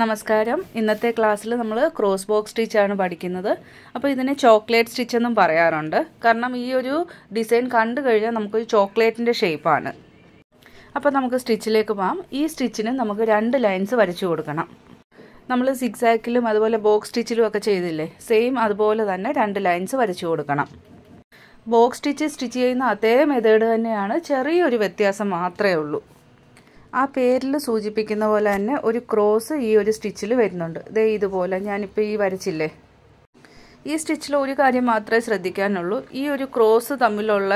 നമസ്കാരം ഇന്നത്തെ ക്ലാസ്സിൽ നമ്മൾ ക്രോസ് ബോക്സ് സ്റ്റിച്ചാണ് പഠിക്കുന്നത് അപ്പോൾ ഇതിനെ ചോക്ലേറ്റ് സ്റ്റിച്ച് എന്നും പറയാറുണ്ട് കാരണം ഈ ഒരു ഡിസൈൻ കണ്ടു കഴിഞ്ഞാൽ നമുക്കൊരു ചോക്ലേറ്റിൻ്റെ ഷേപ്പാണ് അപ്പോൾ നമുക്ക് സ്റ്റിച്ചിലേക്ക് പോകാം ഈ സ്റ്റിച്ചിന് നമുക്ക് രണ്ട് ലൈൻസ് വരച്ചു കൊടുക്കണം നമ്മൾ സിക്സാക്കിലും അതുപോലെ ബോക്സ് സ്റ്റിച്ചിലും ഒക്കെ ചെയ്തില്ലേ സെയിം അതുപോലെ തന്നെ രണ്ട് ലൈൻസ് വരച്ചു കൊടുക്കണം ബോക്സ് സ്റ്റിച്ച് സ്റ്റിച്ച് ചെയ്യുന്ന അതേ മെത്തേഡ് തന്നെയാണ് ചെറിയൊരു വ്യത്യാസം മാത്രമേ ഉള്ളൂ ആ പേരിൽ സൂചിപ്പിക്കുന്ന പോലെ തന്നെ ഒരു ക്രോസ് ഈ ഒരു സ്റ്റിച്ചിൽ വരുന്നുണ്ട് ദേ ഇതുപോലെ ഞാനിപ്പോൾ ഈ വരച്ചില്ലേ ഈ സ്റ്റിച്ചിൽ ഒരു കാര്യം മാത്രമേ ശ്രദ്ധിക്കാനുള്ളൂ ഈ ഒരു ക്രോസ് തമ്മിലുള്ള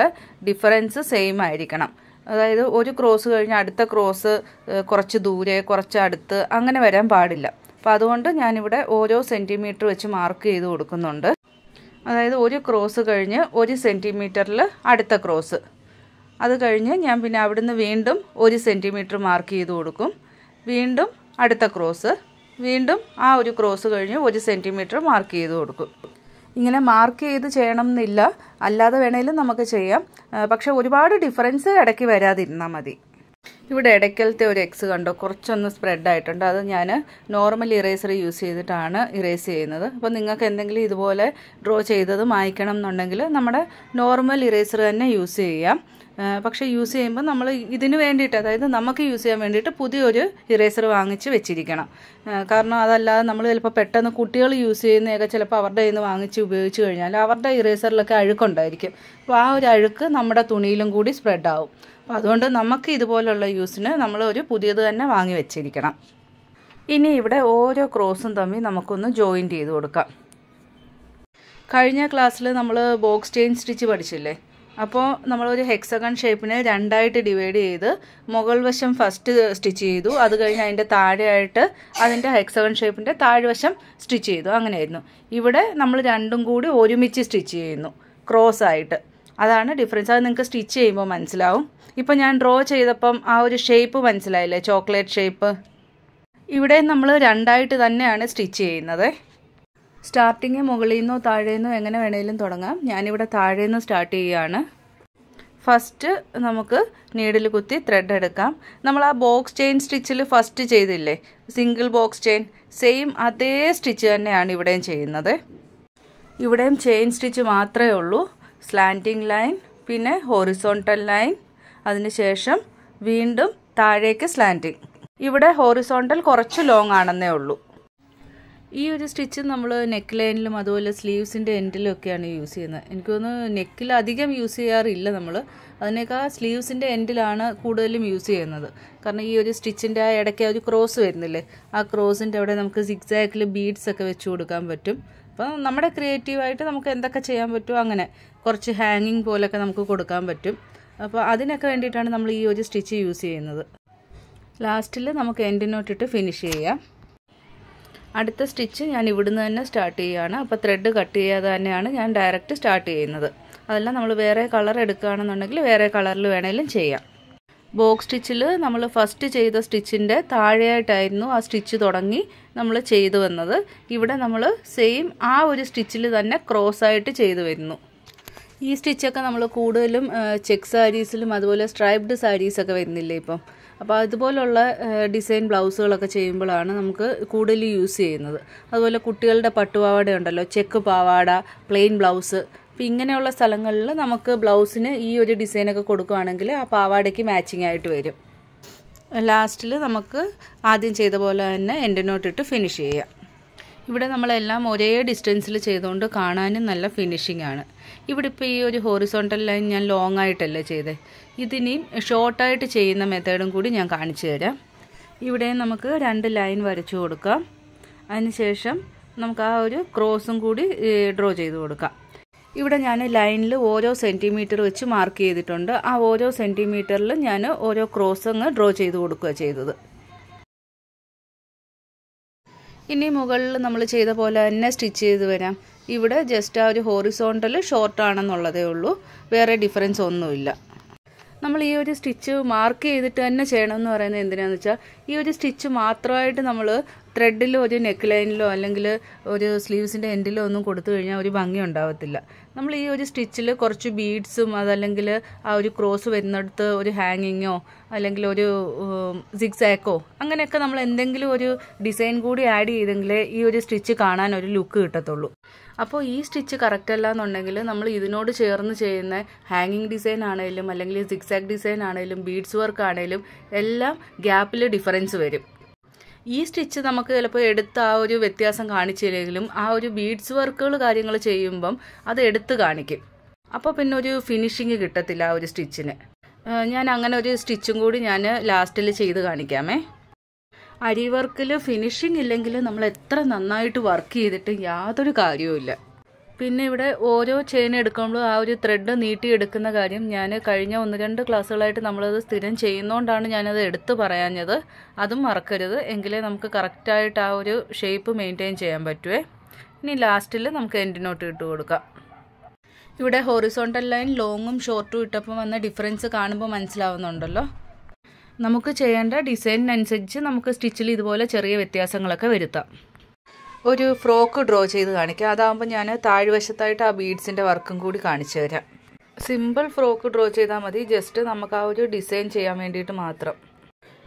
ഡിഫറൻസ് സെയിം ആയിരിക്കണം അതായത് ഒരു ക്രോസ് കഴിഞ്ഞാൽ അടുത്ത ക്രോസ് കുറച്ച് ദൂരെ കുറച്ച് അടുത്ത് അങ്ങനെ വരാൻ പാടില്ല അപ്പോൾ അതുകൊണ്ട് ഞാനിവിടെ ഓരോ സെൻറ്റിമീറ്റർ വെച്ച് മാർക്ക് ചെയ്ത് കൊടുക്കുന്നുണ്ട് അതായത് ഒരു ക്രോസ് കഴിഞ്ഞ് ഒരു സെൻറ്റിമീറ്ററിൽ അടുത്ത ക്രോസ് അത് കഴിഞ്ഞ് ഞാൻ പിന്നെ അവിടുന്ന് വീണ്ടും ഒരു സെൻറ്റിമീറ്റർ മാർക്ക് ചെയ്ത് കൊടുക്കും വീണ്ടും അടുത്ത ക്രോസ് വീണ്ടും ആ ഒരു ക്രോസ് കഴിഞ്ഞ് ഒരു സെൻറ്റിമീറ്റർ മാർക്ക് ചെയ്ത് കൊടുക്കും ഇങ്ങനെ മാർക്ക് ചെയ്ത് ചെയ്യണം എന്നില്ല അല്ലാതെ വേണേലും നമുക്ക് ചെയ്യാം പക്ഷെ ഒരുപാട് ഡിഫറൻസ് ഇടയ്ക്ക് വരാതിരുന്നാൽ മതി ഇവിടെ ഇടയ്ക്കലത്തെ ഒരു എക്സ് കണ്ടോ കുറച്ചൊന്ന് സ്പ്രെഡ് ആയിട്ടുണ്ട് അത് ഞാൻ നോർമൽ ഇറേസർ യൂസ് ചെയ്തിട്ടാണ് ഇറേസ് ചെയ്യുന്നത് അപ്പോൾ നിങ്ങൾക്ക് എന്തെങ്കിലും ഇതുപോലെ ഡ്രോ ചെയ്തത് മായ്ക്കണം എന്നുണ്ടെങ്കിൽ നമ്മുടെ നോർമൽ ഇറേസർ തന്നെ യൂസ് ചെയ്യാം പക്ഷേ യൂസ് ചെയ്യുമ്പോൾ നമ്മൾ ഇതിന് വേണ്ടിയിട്ട് അതായത് നമുക്ക് യൂസ് ചെയ്യാൻ വേണ്ടിയിട്ട് പുതിയൊരു ഇറേസർ വാങ്ങിച്ച് വെച്ചിരിക്കണം കാരണം അതല്ലാതെ നമ്മൾ ചിലപ്പോൾ പെട്ടെന്ന് കുട്ടികൾ യൂസ് ചെയ്യുന്നതൊക്കെ ചിലപ്പോൾ അവരുടെ കയ്യിൽ നിന്ന് വാങ്ങിച്ച് ഉപയോഗിച്ച് കഴിഞ്ഞാൽ അവരുടെ ഇറേസറിലൊക്കെ അഴുക്കുണ്ടായിരിക്കും അപ്പോൾ ആ ഒരു അഴുക്ക് നമ്മുടെ തുണിയിലും കൂടി സ്പ്രെഡ് ആവും അപ്പോൾ അതുകൊണ്ട് നമുക്ക് ഇതുപോലുള്ള യൂസിന് നമ്മൾ ഒരു പുതിയത് തന്നെ വാങ്ങി വെച്ചിരിക്കണം ഇനി ഇവിടെ ഓരോ ക്രോസും തമ്മിൽ നമുക്കൊന്ന് ജോയിൻറ്റ് ചെയ്ത് കൊടുക്കാം കഴിഞ്ഞ ക്ലാസ്സിൽ നമ്മൾ ബോക്സ് ചെയിൻ സ്റ്റിച്ച് പഠിച്ചില്ലേ അപ്പോൾ നമ്മളൊരു ഹെക്സഗൺ ഷേപ്പിനെ രണ്ടായിട്ട് ഡിവൈഡ് ചെയ്ത് മുകൾ വശം ഫസ്റ്റ് സ്റ്റിച്ച് ചെയ്തു അത് കഴിഞ്ഞ് അതിൻ്റെ താഴെയായിട്ട് അതിൻ്റെ ഹെക്സഗൺ ഷേപ്പിൻ്റെ താഴ്വശം സ്റ്റിച്ച് ചെയ്തു അങ്ങനെയായിരുന്നു ഇവിടെ നമ്മൾ രണ്ടും കൂടി ഒരുമിച്ച് സ്റ്റിച്ച് ചെയ്യുന്നു ക്രോസ് ആയിട്ട് അതാണ് ഡിഫറൻസ് അത് നിങ്ങൾക്ക് സ്റ്റിച്ച് ചെയ്യുമ്പോൾ മനസ്സിലാവും ഇപ്പോൾ ഞാൻ ഡ്രോ ചെയ്തപ്പം ആ ഒരു ഷേപ്പ് മനസ്സിലായില്ലേ ചോക്ലേറ്റ് ഷേപ്പ് ഇവിടെ നമ്മൾ രണ്ടായിട്ട് തന്നെയാണ് സ്റ്റിച്ച് ചെയ്യുന്നത് സ്റ്റാർട്ടിങ് മുകളിൽ നിന്നോ താഴെ നിന്നോ എങ്ങനെ വേണമെങ്കിലും തുടങ്ങാം ഞാനിവിടെ താഴെ നിന്ന് സ്റ്റാർട്ട് ചെയ്യുകയാണ് ഫസ്റ്റ് നമുക്ക് നീഡിൽ കുത്തി ത്രെഡ് എടുക്കാം നമ്മൾ ആ ബോക്സ് ചെയിൻ സ്റ്റിച്ചിൽ ഫസ്റ്റ് ചെയ്തില്ലേ സിംഗിൾ ബോക്സ് ചെയിൻ സെയിം അതേ സ്റ്റിച്ച് തന്നെയാണ് ഇവിടെയും ചെയ്യുന്നത് ഇവിടെയും ചെയിൻ സ്റ്റിച്ച് മാത്രമേ ഉള്ളൂ സ്ലാൻറ്റിംഗ് ലൈൻ പിന്നെ ഹോറിസോണ്ടൽ ലൈൻ അതിനുശേഷം വീണ്ടും താഴേക്ക് സ്ലാൻറ്റിങ് ഇവിടെ ഹോറിസോണ്ടൽ കുറച്ച് ലോങ് ആണെന്നേ ഉള്ളൂ ഈ ഒരു സ്റ്റിച്ച് നമ്മൾ നെക്ക് ലൈനിലും അതുപോലെ സ്ലീവ്സിൻ്റെ എൻഡിലും ഒക്കെയാണ് യൂസ് ചെയ്യുന്നത് എനിക്ക് തോന്നുന്നു നെക്കിൽ അധികം യൂസ് ചെയ്യാറില്ല നമ്മൾ അതിനേക്കാൾ സ്ലീവ്സിൻ്റെ എൻഡിലാണ് കൂടുതലും യൂസ് ചെയ്യുന്നത് കാരണം ഈ ഒരു സ്റ്റിച്ചിൻ്റെ ആ ഇടയ്ക്ക് ഒരു ക്രോസ് വരുന്നില്ലേ ആ ക്രോസിൻ്റെ അവിടെ നമുക്ക് സിക്സാക്കിൽ ബീഡ്സ് ഒക്കെ വെച്ച് കൊടുക്കാൻ പറ്റും അപ്പോൾ നമ്മുടെ ക്രിയേറ്റീവായിട്ട് നമുക്ക് എന്തൊക്കെ ചെയ്യാൻ പറ്റുമോ അങ്ങനെ കുറച്ച് ഹാങ്ങിങ് പോലൊക്കെ നമുക്ക് കൊടുക്കാൻ പറ്റും അപ്പോൾ അതിനൊക്കെ വേണ്ടിയിട്ടാണ് നമ്മൾ ഈ ഒരു സ്റ്റിച്ച് യൂസ് ചെയ്യുന്നത് ലാസ്റ്റിൽ നമുക്ക് എൻഡിനോട്ടിട്ട് ഫിനിഷ് ചെയ്യാം അടുത്ത സ്റ്റിച്ച് ഞാൻ ഇവിടുന്ന് തന്നെ സ്റ്റാർട്ട് ചെയ്യുകയാണ് അപ്പോൾ ത്രെഡ് കട്ട് ചെയ്യാതെ തന്നെയാണ് ഞാൻ ഡയറക്റ്റ് സ്റ്റാർട്ട് ചെയ്യുന്നത് അതെല്ലാം നമ്മൾ വേറെ കളർ എടുക്കുകയാണെന്നുണ്ടെങ്കിൽ വേറെ കളറിൽ വേണമെങ്കിലും ചെയ്യാം ബോക്സ് സ്റ്റിച്ചിൽ നമ്മൾ ഫസ്റ്റ് ചെയ്ത സ്റ്റിച്ചിൻ്റെ താഴെയായിട്ടായിരുന്നു ആ സ്റ്റിച്ച് തുടങ്ങി നമ്മൾ ചെയ്തു വന്നത് ഇവിടെ നമ്മൾ സെയിം ആ ഒരു സ്റ്റിച്ചിൽ തന്നെ ക്രോസ് ആയിട്ട് ചെയ്തു വരുന്നു ഈ സ്റ്റിച്ചൊക്കെ നമ്മൾ കൂടുതലും ചെക്ക് സാരീസിലും അതുപോലെ സ്ട്രൈബ്ഡ് സാരീസൊക്കെ വരുന്നില്ലേ ഇപ്പം അപ്പോൾ അതുപോലുള്ള ഡിസൈൻ ബ്ലൗസുകളൊക്കെ ചെയ്യുമ്പോഴാണ് നമുക്ക് കൂടുതൽ യൂസ് ചെയ്യുന്നത് അതുപോലെ കുട്ടികളുടെ പട്ടുപാവാട ഉണ്ടല്ലോ ചെക്ക് പാവാട പ്ലെയിൻ ബ്ലൗസ് അപ്പോൾ ഇങ്ങനെയുള്ള സ്ഥലങ്ങളിൽ നമുക്ക് ബ്ലൗസിന് ഈ ഒരു ഡിസൈനൊക്കെ കൊടുക്കുകയാണെങ്കിൽ ആ പാവാടയ്ക്ക് മാച്ചിങ് ആയിട്ട് വരും ലാസ്റ്റിൽ നമുക്ക് ആദ്യം ചെയ്ത പോലെ തന്നെ എൻഡ് നോട്ടിട്ട് ഫിനിഷ് ചെയ്യാം ഇവിടെ നമ്മളെല്ലാം ഒരേ ഡിസ്റ്റൻസിൽ ചെയ്തുകൊണ്ട് കാണാനും നല്ല ഫിനിഷിംഗ് ആണ് ഇവിടെ ഇപ്പോൾ ഈ ഒരു ഹോറിസോണ്ടൽ ലൈൻ ഞാൻ ലോങ് ആയിട്ടല്ലേ ചെയ്തത് ഇതിനെയും ഷോർട്ടായിട്ട് ചെയ്യുന്ന മെത്തേഡും കൂടി ഞാൻ കാണിച്ചു തരാം ഇവിടെ നമുക്ക് രണ്ട് ലൈൻ വരച്ചു കൊടുക്കാം അതിനുശേഷം നമുക്ക് ആ ഒരു ക്രോസും കൂടി ഡ്രോ ചെയ്ത് കൊടുക്കാം ഇവിടെ ഞാൻ ലൈനിൽ ഓരോ സെൻറ്റിമീറ്റർ വെച്ച് മാർക്ക് ചെയ്തിട്ടുണ്ട് ആ ഓരോ സെൻറ്റിമീറ്ററിൽ ഞാൻ ഓരോ ക്രോസ് അങ്ങ് ഡ്രോ ചെയ്ത് കൊടുക്കുക ചെയ്തത് ഇനി മുകളിൽ നമ്മൾ ചെയ്ത പോലെ തന്നെ സ്റ്റിച്ച് ചെയ്ത് വരാം ഇവിടെ ജസ്റ്റ് ആ ഒരു ഹോറിസോണ്ടൽ ഷോർട്ടാണെന്നുള്ളതേ ഉള്ളൂ വേറെ ഡിഫറൻസ് ഒന്നുമില്ല നമ്മൾ ഈ ഒരു സ്റ്റിച്ച് മാർക്ക് ചെയ്തിട്ട് തന്നെ ചെയ്യണമെന്ന് പറയുന്നത് എന്തിനാണെന്ന് വെച്ചാൽ ഈ ഒരു സ്റ്റിച്ച് മാത്രമായിട്ട് നമ്മൾ ത്രെഡിലോ ഒരു നെക്ക് ലൈനിലോ അല്ലെങ്കിൽ ഒരു സ്ലീവ്സിൻ്റെ എൻഡിലോ ഒന്നും കൊടുത്തു കഴിഞ്ഞാൽ ഒരു ഭംഗി ഉണ്ടാവത്തില്ല നമ്മൾ ഈ ഒരു സ്റ്റിച്ചിൽ കുറച്ച് ബീഡ്സും അതല്ലെങ്കിൽ ആ ഒരു ക്രോസ് വരുന്നിടത്ത് ഒരു ഹാങ്ങിങ്ങോ അല്ലെങ്കിൽ ഒരു സിക്സാക്കോ അങ്ങനെയൊക്കെ നമ്മൾ എന്തെങ്കിലും ഒരു ഡിസൈൻ കൂടി ആഡ് ചെയ്തെങ്കിലേ ഈ ഒരു സ്റ്റിച്ച് കാണാൻ ഒരു ലുക്ക് കിട്ടത്തുള്ളൂ അപ്പോൾ ഈ സ്റ്റിച്ച് കറക്റ്റ് അല്ല എന്നുണ്ടെങ്കിൽ നമ്മൾ ഇതിനോട് ചേർന്ന് ചെയ്യുന്ന ഹാങ്ങിങ് ഡിസൈൻ ആണെങ്കിലും അല്ലെങ്കിൽ സിക്സാക്ക് ഡിസൈൻ ആണെങ്കിലും ബീഡ്സ് വർക്ക് ആണെങ്കിലും എല്ലാം ഗ്യാപ്പിൽ ഡിഫറൻസ് വരും ഈ സ്റ്റിച്ച് നമുക്ക് ചിലപ്പോൾ എടുത്ത് ആ ഒരു വ്യത്യാസം കാണിച്ചില്ലെങ്കിലും ആ ഒരു ബീഡ്സ് വർക്കുകൾ കാര്യങ്ങൾ ചെയ്യുമ്പം അത് എടുത്ത് കാണിക്കും അപ്പോൾ പിന്നെ ഒരു ഫിനിഷിങ് കിട്ടത്തില്ല ആ ഒരു സ്റ്റിച്ചിന് ഞാൻ അങ്ങനെ ഒരു സ്റ്റിച്ചും കൂടി ഞാൻ ലാസ്റ്റിൽ ചെയ്ത് കാണിക്കാമേ അരി വർക്കിൽ ഫിനിഷിംഗ് ഇല്ലെങ്കിൽ നമ്മൾ എത്ര നന്നായിട്ട് വർക്ക് ചെയ്തിട്ട് യാതൊരു കാര്യവുമില്ല പിന്നെ ഇവിടെ ഓരോ ചെയിൻ എടുക്കുമ്പോഴും ആ ഒരു ത്രെഡ് എടുക്കുന്ന കാര്യം ഞാൻ കഴിഞ്ഞ ഒന്ന് രണ്ട് ക്ലാസ്സുകളായിട്ട് നമ്മളത് സ്ഥിരം ചെയ്യുന്നതുകൊണ്ടാണ് ഞാനത് എടുത്ത് പറയാഞ്ഞത് അതും മറക്കരുത് എങ്കിലേ നമുക്ക് കറക്റ്റായിട്ട് ആ ഒരു ഷേപ്പ് മെയിൻറ്റെയിൻ ചെയ്യാൻ പറ്റുവേ ഇനി ലാസ്റ്റിൽ നമുക്ക് എൻഡിനോട്ട് ഇട്ട് കൊടുക്കാം ഇവിടെ ഹോറിസോണ്ടൽ ലൈൻ ലോങ്ങും ഷോർട്ടും ഇട്ടപ്പോൾ വന്ന ഡിഫറൻസ് കാണുമ്പോൾ മനസ്സിലാവുന്നുണ്ടല്ലോ നമുക്ക് ചെയ്യേണ്ട ഡിസൈനിനനുസരിച്ച് നമുക്ക് സ്റ്റിച്ചിൽ ഇതുപോലെ ചെറിയ വ്യത്യാസങ്ങളൊക്കെ വരുത്താം ഒരു ഫ്രോക്ക് ഡ്രോ ചെയ്ത് കാണിക്കാം അതാകുമ്പോൾ ഞാൻ താഴ്വശത്തായിട്ട് ആ ബീഡ്സിൻ്റെ വർക്കും കൂടി കാണിച്ചു തരാം സിമ്പിൾ ഫ്രോക്ക് ഡ്രോ ചെയ്താൽ മതി ജസ്റ്റ് നമുക്ക് ആ ഒരു ഡിസൈൻ ചെയ്യാൻ വേണ്ടിയിട്ട് മാത്രം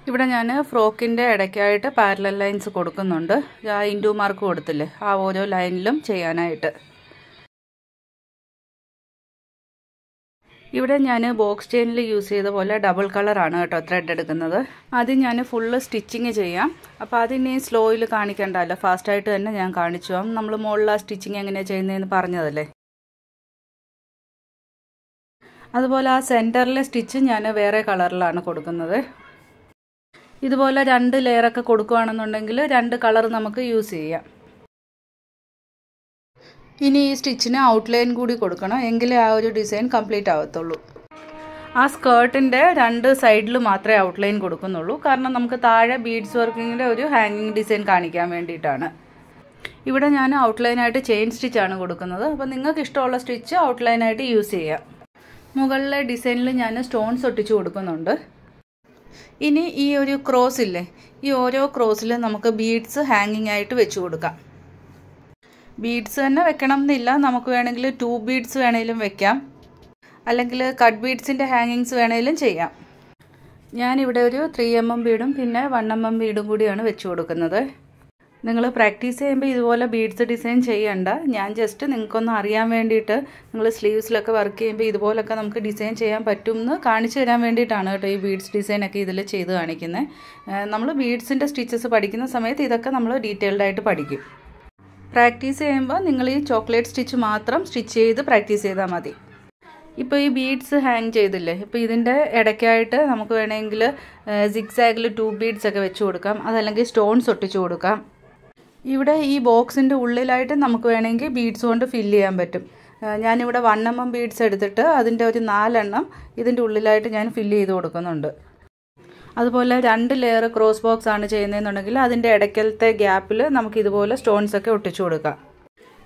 ഇവിടെ ഞാൻ ഫ്രോക്കിൻ്റെ ഇടയ്ക്കായിട്ട് പാരലൽ ലൈൻസ് കൊടുക്കുന്നുണ്ട് ആ ഇൻഡു മാർക്ക് കൊടുത്തില്ലേ ആ ഓരോ ലൈനിലും ചെയ്യാനായിട്ട് ഇവിടെ ഞാൻ ബോക്സ് ചെയിനിൽ യൂസ് ചെയ്ത പോലെ ഡബിൾ കളറാണ് കേട്ടോ ത്രെഡ് എടുക്കുന്നത് അത് ഞാൻ ഫുള്ള് സ്റ്റിച്ചിങ് ചെയ്യാം അപ്പോൾ അതിനി സ്ലോയിൽ കാണിക്കേണ്ടല്ലോ ഫാസ്റ്റായിട്ട് തന്നെ ഞാൻ കാണിച്ചു പോകാം നമ്മൾ മുകളിൽ ആ സ്റ്റിച്ചിങ് എങ്ങനെയാണ് ചെയ്യുന്നതെന്ന് പറഞ്ഞതല്ലേ അതുപോലെ ആ സെൻറ്ററിലെ സ്റ്റിച്ച് ഞാൻ വേറെ കളറിലാണ് കൊടുക്കുന്നത് ഇതുപോലെ രണ്ട് ലെയറൊക്കെ കൊടുക്കുകയാണെന്നുണ്ടെങ്കിൽ രണ്ട് കളർ നമുക്ക് യൂസ് ചെയ്യാം ഇനി ഈ സ്റ്റിച്ചിന് ഔട്ട്ലൈൻ കൂടി കൊടുക്കണം എങ്കിലേ ആ ഒരു ഡിസൈൻ കംപ്ലീറ്റ് ആവത്തുള്ളൂ ആ സ്കേർട്ടിൻ്റെ രണ്ട് സൈഡിൽ മാത്രമേ ഔട്ട്ലൈൻ കൊടുക്കുന്നുള്ളൂ കാരണം നമുക്ക് താഴെ ബീഡ്സ് വർക്കിങ്ങിൻ്റെ ഒരു ഹാങ്ങിങ് ഡിസൈൻ കാണിക്കാൻ വേണ്ടിയിട്ടാണ് ഇവിടെ ഞാൻ ഔട്ട്ലൈനായിട്ട് ചെയിൻ സ്റ്റിച്ചാണ് കൊടുക്കുന്നത് അപ്പോൾ നിങ്ങൾക്ക് ഇഷ്ടമുള്ള സ്റ്റിച്ച് ഔട്ട്ലൈനായിട്ട് യൂസ് ചെയ്യാം മുകളിലെ ഡിസൈനിൽ ഞാൻ സ്റ്റോൺസ് ഒട്ടിച്ചു കൊടുക്കുന്നുണ്ട് ഇനി ഈ ഒരു ക്രോസ് ഇല്ലേ ഈ ഓരോ ക്രോസിലും നമുക്ക് ബീഡ്സ് ഹാങ്ങിങ് ആയിട്ട് വെച്ചു കൊടുക്കാം ബീഡ്സ് തന്നെ വെക്കണം എന്നില്ല നമുക്ക് വേണമെങ്കിൽ ട്യൂബ് ബീഡ്സ് വേണേലും വെക്കാം അല്ലെങ്കിൽ കട്ട് ബീഡ്സിൻ്റെ ഹാങ്ങിങ്സ് വേണേലും ചെയ്യാം ഞാനിവിടെ ഒരു ത്രീ എം എം ബീഡും പിന്നെ വൺ എം എം ബീഡും കൂടിയാണ് വെച്ച് കൊടുക്കുന്നത് നിങ്ങൾ പ്രാക്ടീസ് ചെയ്യുമ്പോൾ ഇതുപോലെ ബീഡ്സ് ഡിസൈൻ ചെയ്യണ്ട ഞാൻ ജസ്റ്റ് നിങ്ങൾക്കൊന്ന് അറിയാൻ വേണ്ടിയിട്ട് നിങ്ങൾ സ്ലീവ്സിലൊക്കെ വർക്ക് ചെയ്യുമ്പോൾ ഇതുപോലൊക്കെ നമുക്ക് ഡിസൈൻ ചെയ്യാൻ പറ്റും എന്ന് കാണിച്ചു തരാൻ വേണ്ടിയിട്ടാണ് കേട്ടോ ഈ ബീഡ്സ് ഡിസൈനൊക്കെ ഇതിൽ ചെയ്ത് കാണിക്കുന്നത് നമ്മൾ ബീഡ്സിൻ്റെ സ്റ്റിച്ചസ് പഠിക്കുന്ന സമയത്ത് ഇതൊക്കെ നമ്മൾ ഡീറ്റെയിൽഡായിട്ട് പഠിക്കും പ്രാക്ടീസ് ചെയ്യുമ്പോൾ നിങ്ങൾ ഈ ചോക്ലേറ്റ് സ്റ്റിച്ച് മാത്രം സ്റ്റിച്ച് ചെയ്ത് പ്രാക്ടീസ് ചെയ്താൽ മതി ഇപ്പോൾ ഈ ബീഡ്സ് ഹാങ് ചെയ്തില്ലേ ഇപ്പോൾ ഇതിൻ്റെ ഇടയ്ക്കായിട്ട് നമുക്ക് വേണമെങ്കിൽ സിക്സാഗിൽ ടു ബീഡ്സ് ഒക്കെ വെച്ച് കൊടുക്കാം അതല്ലെങ്കിൽ സ്റ്റോൺസ് ഒട്ടിച്ചു കൊടുക്കാം ഇവിടെ ഈ ബോക്സിൻ്റെ ഉള്ളിലായിട്ട് നമുക്ക് വേണമെങ്കിൽ ബീഡ്സ് കൊണ്ട് ഫില്ല് ചെയ്യാൻ പറ്റും ഞാനിവിടെ വൺ എം എം ബീഡ്സ് എടുത്തിട്ട് അതിൻ്റെ ഒരു നാലെണ്ണം ഇതിൻ്റെ ഉള്ളിലായിട്ട് ഞാൻ ഫില്ല് ചെയ്ത് കൊടുക്കുന്നുണ്ട് അതുപോലെ രണ്ട് ലെയർ ക്രോസ് ബോക്സ് ആണ് ചെയ്യുന്നതെന്നുണ്ടെങ്കിൽ അതിൻ്റെ ഇടയ്ക്കലത്തെ ഗ്യാപ്പിൽ നമുക്ക് ഇതുപോലെ സ്റ്റോൺസ് ഒക്കെ ഒട്ടിച്ചു കൊടുക്കാം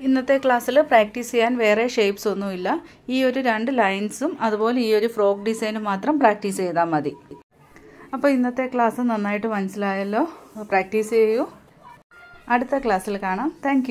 ഇന്നത്തെ ക്ലാസ്സിൽ പ്രാക്ടീസ് ചെയ്യാൻ വേറെ ഷേപ്സ് ഒന്നുമില്ല ഈ ഒരു രണ്ട് ലൈൻസും അതുപോലെ ഈ ഒരു ഫ്രോക്ക് ഡിസൈനും മാത്രം പ്രാക്ടീസ് ചെയ്താൽ മതി അപ്പോൾ ഇന്നത്തെ ക്ലാസ് നന്നായിട്ട് മനസ്സിലായല്ലോ പ്രാക്ടീസ് ചെയ്യൂ അടുത്ത ക്ലാസ്സിൽ കാണാം താങ്ക്